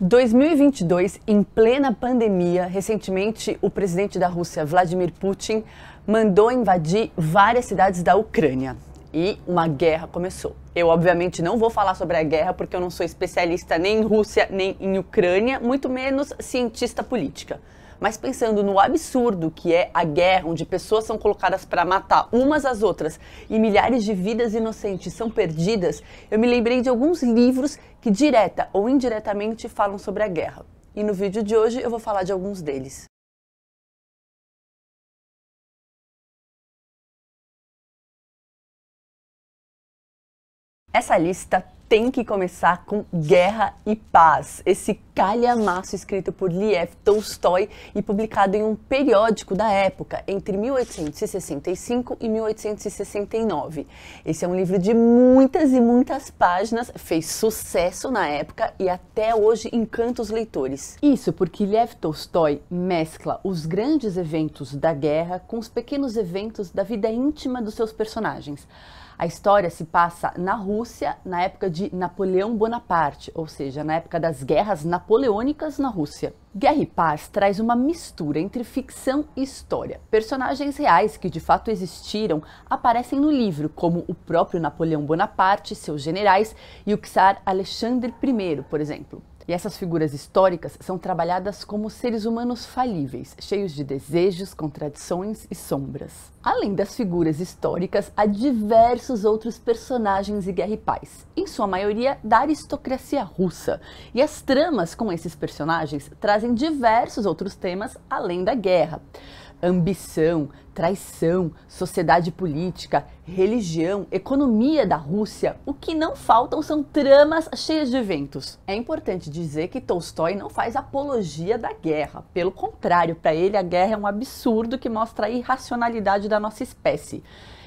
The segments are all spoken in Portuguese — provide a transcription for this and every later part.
2022, em plena pandemia, recentemente o presidente da Rússia, Vladimir Putin, mandou invadir várias cidades da Ucrânia e uma guerra começou. Eu, obviamente, não vou falar sobre a guerra porque eu não sou especialista nem em Rússia nem em Ucrânia, muito menos cientista política mas pensando no absurdo que é a guerra, onde pessoas são colocadas para matar umas às outras e milhares de vidas inocentes são perdidas, eu me lembrei de alguns livros que direta ou indiretamente falam sobre a guerra. E no vídeo de hoje eu vou falar de alguns deles. Essa lista tem que começar com Guerra e Paz, esse calhamaço escrito por Liev Tolstói e publicado em um periódico da época, entre 1865 e 1869. Esse é um livro de muitas e muitas páginas, fez sucesso na época e até hoje encanta os leitores. Isso porque Liev Tolstói mescla os grandes eventos da guerra com os pequenos eventos da vida íntima dos seus personagens. A história se passa na Rússia, na época de Napoleão Bonaparte, ou seja, na época das guerras napoleônicas na Rússia. Guerra e Paz traz uma mistura entre ficção e história. Personagens reais que de fato existiram aparecem no livro, como o próprio Napoleão Bonaparte, seus generais e o czar Alexandre I, por exemplo. E essas figuras históricas são trabalhadas como seres humanos falíveis, cheios de desejos, contradições e sombras. Além das figuras históricas, há diversos outros personagens e guerra e paz, em sua maioria da aristocracia russa. E as tramas com esses personagens trazem diversos outros temas além da guerra ambição, traição, sociedade política, religião, economia da Rússia, o que não faltam são tramas cheias de eventos. É importante dizer que Tolstói não faz apologia da guerra. Pelo contrário, para ele a guerra é um absurdo que mostra a irracionalidade da nossa espécie.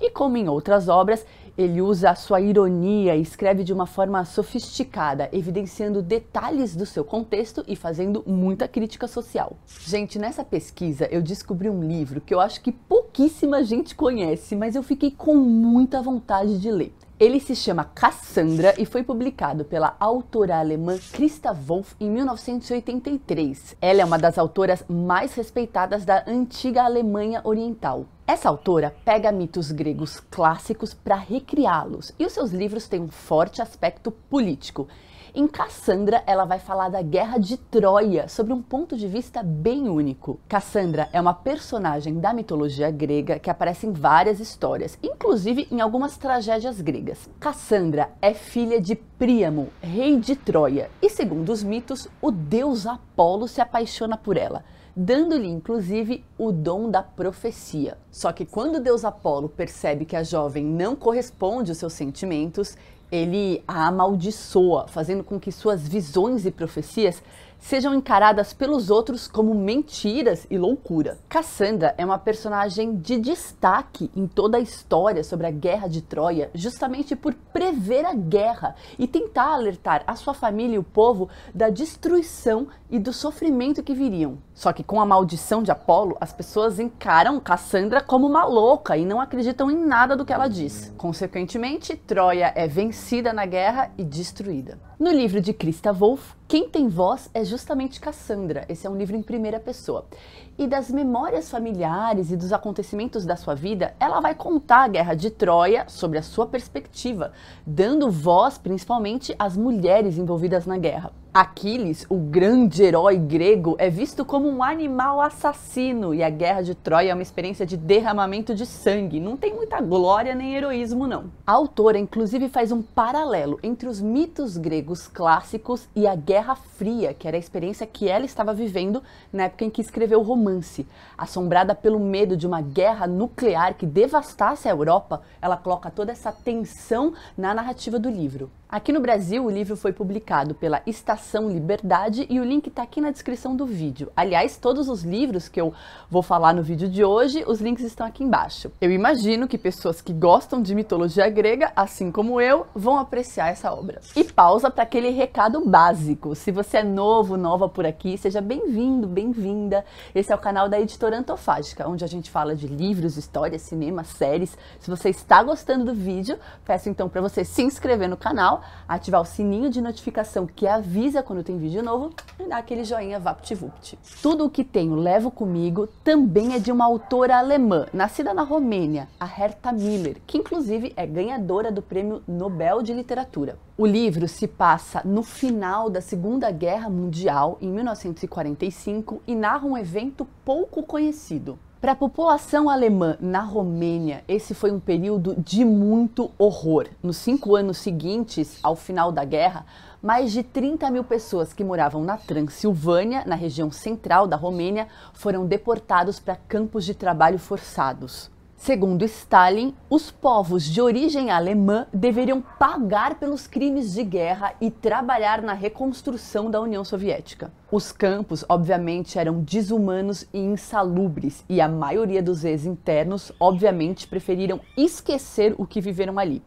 E como em outras obras, ele usa a sua ironia e escreve de uma forma sofisticada, evidenciando detalhes do seu contexto e fazendo muita crítica social. Gente, nessa pesquisa eu descobri um livro que eu acho que pouquíssima gente conhece, mas eu fiquei com muita vontade de ler. Ele se chama Cassandra e foi publicado pela autora alemã Christa Wolff em 1983. Ela é uma das autoras mais respeitadas da antiga Alemanha Oriental. Essa autora pega mitos gregos clássicos para recriá-los e os seus livros têm um forte aspecto político. Em Cassandra, ela vai falar da Guerra de Troia sobre um ponto de vista bem único. Cassandra é uma personagem da mitologia grega que aparece em várias histórias, inclusive em algumas tragédias gregas. Cassandra é filha de Príamo, rei de Troia, e segundo os mitos, o deus Apolo se apaixona por ela dando-lhe inclusive o dom da profecia. Só que quando Deus Apolo percebe que a jovem não corresponde aos seus sentimentos, ele a amaldiçoa, fazendo com que suas visões e profecias sejam encaradas pelos outros como mentiras e loucura. Cassandra é uma personagem de destaque em toda a história sobre a Guerra de Troia, justamente por prever a guerra e tentar alertar a sua família e o povo da destruição e do sofrimento que viriam. Só que com a maldição de Apolo, as pessoas encaram Cassandra como uma louca e não acreditam em nada do que ela diz. Consequentemente, Troia é vencida na guerra e destruída. No livro de Krista Wolf, quem tem voz é justamente Cassandra. Esse é um livro em primeira pessoa. E das memórias familiares e dos acontecimentos da sua vida, ela vai contar a Guerra de Troia sobre a sua perspectiva, dando voz principalmente às mulheres envolvidas na guerra. Aquiles, o grande herói grego, é visto como um animal assassino e a guerra de Troia é uma experiência de derramamento de sangue. Não tem muita glória nem heroísmo, não. A autora, inclusive, faz um paralelo entre os mitos gregos clássicos e a Guerra Fria, que era a experiência que ela estava vivendo na época em que escreveu o romance. Assombrada pelo medo de uma guerra nuclear que devastasse a Europa, ela coloca toda essa tensão na narrativa do livro. Aqui no Brasil, o livro foi publicado pela Estação Liberdade e o link está aqui na descrição do vídeo. Aliás, todos os livros que eu vou falar no vídeo de hoje, os links estão aqui embaixo. Eu imagino que pessoas que gostam de mitologia grega, assim como eu, vão apreciar essa obra. E pausa para aquele recado básico. Se você é novo, nova por aqui, seja bem-vindo, bem-vinda. Esse é o canal da Editora Antofágica, onde a gente fala de livros, histórias, cinema, séries. Se você está gostando do vídeo, peço então para você se inscrever no canal ativar o sininho de notificação que avisa quando tem vídeo novo e dar aquele joinha VaptVupt. Tudo o que tenho levo comigo também é de uma autora alemã, nascida na Romênia, a Herta Miller, que inclusive é ganhadora do Prêmio Nobel de Literatura. O livro se passa no final da Segunda Guerra Mundial, em 1945, e narra um evento pouco conhecido. Para a população alemã na Romênia, esse foi um período de muito horror. Nos cinco anos seguintes ao final da guerra, mais de 30 mil pessoas que moravam na Transilvânia, na região central da Romênia, foram deportados para campos de trabalho forçados. Segundo Stalin, os povos de origem alemã deveriam pagar pelos crimes de guerra e trabalhar na reconstrução da União Soviética. Os campos, obviamente, eram desumanos e insalubres, e a maioria dos ex-internos, obviamente, preferiram esquecer o que viveram ali.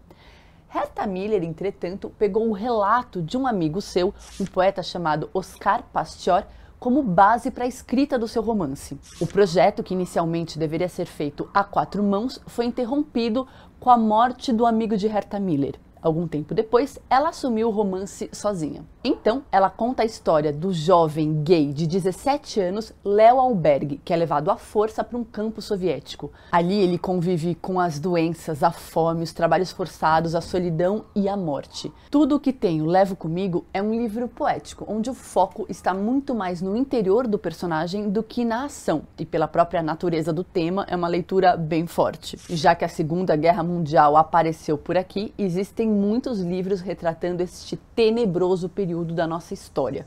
Hertha Miller, entretanto, pegou o relato de um amigo seu, um poeta chamado Oscar Pasteur, como base para a escrita do seu romance. O projeto, que inicialmente deveria ser feito a quatro mãos, foi interrompido com a morte do amigo de Hertha Miller algum tempo depois, ela assumiu o romance sozinha. Então, ela conta a história do jovem gay de 17 anos, Léo Alberg, que é levado à força para um campo soviético. Ali ele convive com as doenças, a fome, os trabalhos forçados, a solidão e a morte. Tudo o que tenho, levo comigo é um livro poético, onde o foco está muito mais no interior do personagem do que na ação, e pela própria natureza do tema, é uma leitura bem forte. Já que a Segunda Guerra Mundial apareceu por aqui, existem muitos livros retratando este tenebroso período da nossa história.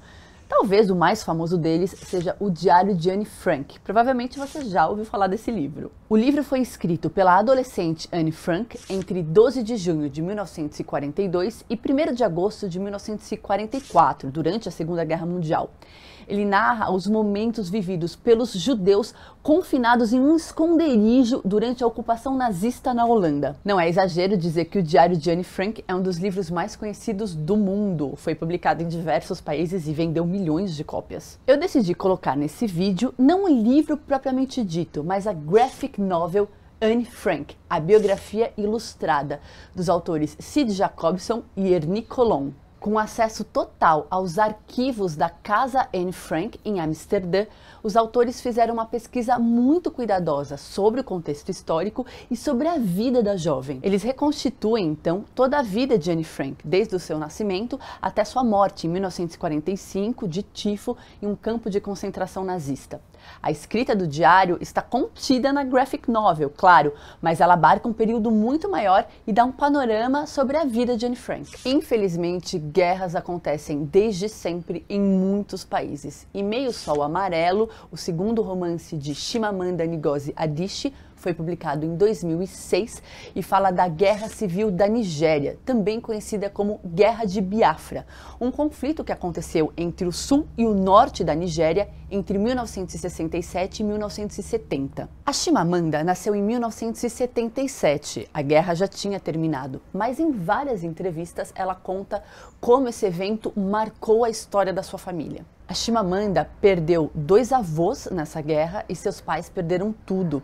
Talvez o mais famoso deles seja O Diário de Anne Frank. Provavelmente você já ouviu falar desse livro. O livro foi escrito pela adolescente Anne Frank entre 12 de junho de 1942 e 1 de agosto de 1944, durante a Segunda Guerra Mundial. Ele narra os momentos vividos pelos judeus confinados em um esconderijo durante a ocupação nazista na Holanda. Não é exagero dizer que o Diário de Anne Frank é um dos livros mais conhecidos do mundo. Foi publicado em diversos países e vendeu milhões de cópias. Eu decidi colocar nesse vídeo não o um livro propriamente dito, mas a graphic novel Anne Frank, a biografia ilustrada dos autores Sid Jacobson e Ernie Colon. Com acesso total aos arquivos da Casa Anne Frank, em Amsterdã, os autores fizeram uma pesquisa muito cuidadosa sobre o contexto histórico e sobre a vida da jovem. Eles reconstituem, então, toda a vida de Anne Frank, desde o seu nascimento até sua morte em 1945 de tifo em um campo de concentração nazista. A escrita do diário está contida na graphic novel, claro, mas ela abarca um período muito maior e dá um panorama sobre a vida de Anne Frank. Infelizmente, guerras acontecem desde sempre em muitos países. E Meio Sol Amarelo, o segundo romance de Shimamanda Ngozi Adichie, foi publicado em 2006 e fala da Guerra Civil da Nigéria, também conhecida como Guerra de Biafra, um conflito que aconteceu entre o sul e o norte da Nigéria entre 1967 e 1970. A Chimamanda nasceu em 1977. A guerra já tinha terminado, mas em várias entrevistas ela conta como esse evento marcou a história da sua família. A Chimamanda perdeu dois avós nessa guerra e seus pais perderam tudo.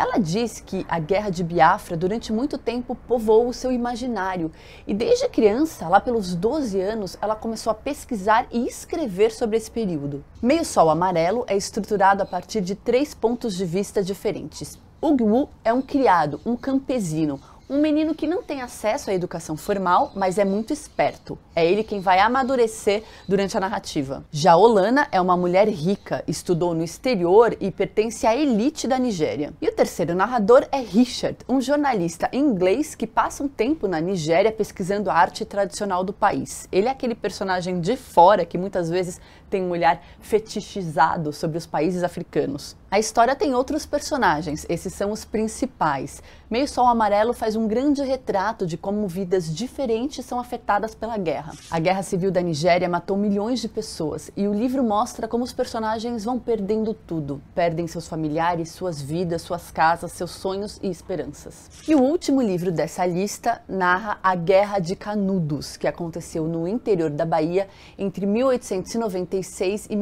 Ela diz que a guerra de Biafra durante muito tempo povoou o seu imaginário e desde criança, lá pelos 12 anos, ela começou a pesquisar e escrever sobre esse período. Meio Sol Amarelo é estruturado a partir de três pontos de vista diferentes. Ugwu é um criado, um campesino, um menino que não tem acesso à educação formal, mas é muito esperto. É ele quem vai amadurecer durante a narrativa. Já Olana é uma mulher rica, estudou no exterior e pertence à elite da Nigéria. E o terceiro narrador é Richard, um jornalista inglês que passa um tempo na Nigéria pesquisando a arte tradicional do país. Ele é aquele personagem de fora que muitas vezes tem um olhar fetichizado sobre os países africanos. A história tem outros personagens, esses são os principais. Meio Sol Amarelo faz um grande retrato de como vidas diferentes são afetadas pela guerra. A guerra civil da Nigéria matou milhões de pessoas e o livro mostra como os personagens vão perdendo tudo. Perdem seus familiares, suas vidas, suas casas, seus sonhos e esperanças. E o último livro dessa lista narra a Guerra de Canudos, que aconteceu no interior da Bahia entre 1890 1896 e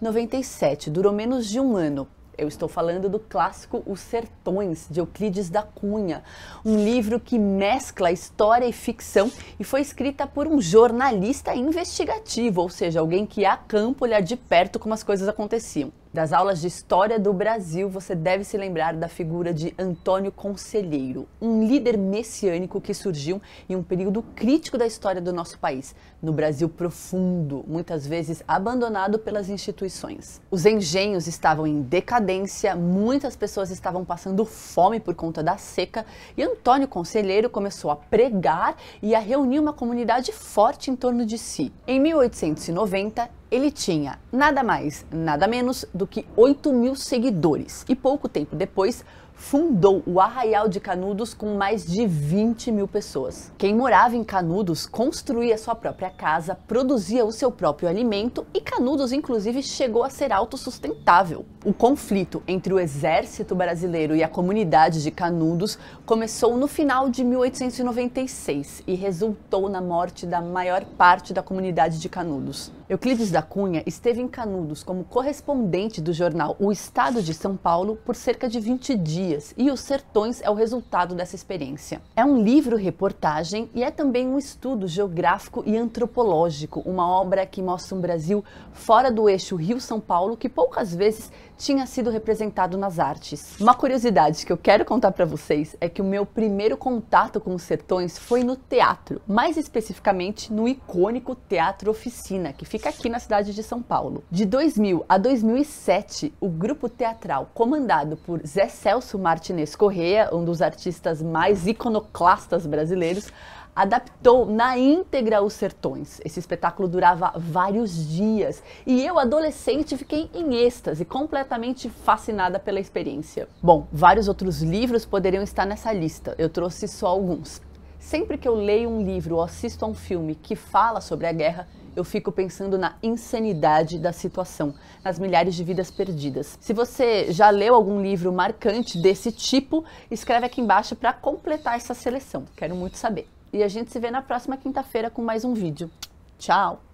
1897. Durou menos de um ano. Eu estou falando do clássico Os Sertões, de Euclides da Cunha, um livro que mescla história e ficção e foi escrita por um jornalista investigativo, ou seja, alguém que a campo olhar de perto como as coisas aconteciam das aulas de História do Brasil, você deve se lembrar da figura de Antônio Conselheiro, um líder messiânico que surgiu em um período crítico da história do nosso país, no Brasil profundo, muitas vezes abandonado pelas instituições. Os engenhos estavam em decadência, muitas pessoas estavam passando fome por conta da seca e Antônio Conselheiro começou a pregar e a reunir uma comunidade forte em torno de si. Em 1890, ele tinha nada mais, nada menos do que 8 mil seguidores e pouco tempo depois fundou o Arraial de Canudos com mais de 20 mil pessoas. Quem morava em Canudos construía sua própria casa, produzia o seu próprio alimento e Canudos, inclusive, chegou a ser autossustentável. O conflito entre o exército brasileiro e a comunidade de Canudos começou no final de 1896 e resultou na morte da maior parte da comunidade de Canudos. Euclides da Cunha esteve em Canudos como correspondente do jornal O Estado de São Paulo por cerca de 20 dias e Os Sertões é o resultado dessa experiência. É um livro-reportagem e é também um estudo geográfico e antropológico, uma obra que mostra um Brasil fora do eixo Rio-São Paulo que poucas vezes tinha sido representado nas artes. Uma curiosidade que eu quero contar para vocês é que o meu primeiro contato com os sertões foi no teatro, mais especificamente no icônico Teatro Oficina, que fica fica aqui na cidade de São Paulo. De 2000 a 2007, o grupo teatral comandado por Zé Celso Martinez Correia, um dos artistas mais iconoclastas brasileiros, adaptou na íntegra Os Sertões. Esse espetáculo durava vários dias e eu, adolescente, fiquei em êxtase, completamente fascinada pela experiência. Bom, vários outros livros poderiam estar nessa lista, eu trouxe só alguns. Sempre que eu leio um livro ou assisto a um filme que fala sobre a guerra, eu fico pensando na insanidade da situação, nas milhares de vidas perdidas. Se você já leu algum livro marcante desse tipo, escreve aqui embaixo para completar essa seleção. Quero muito saber. E a gente se vê na próxima quinta-feira com mais um vídeo. Tchau!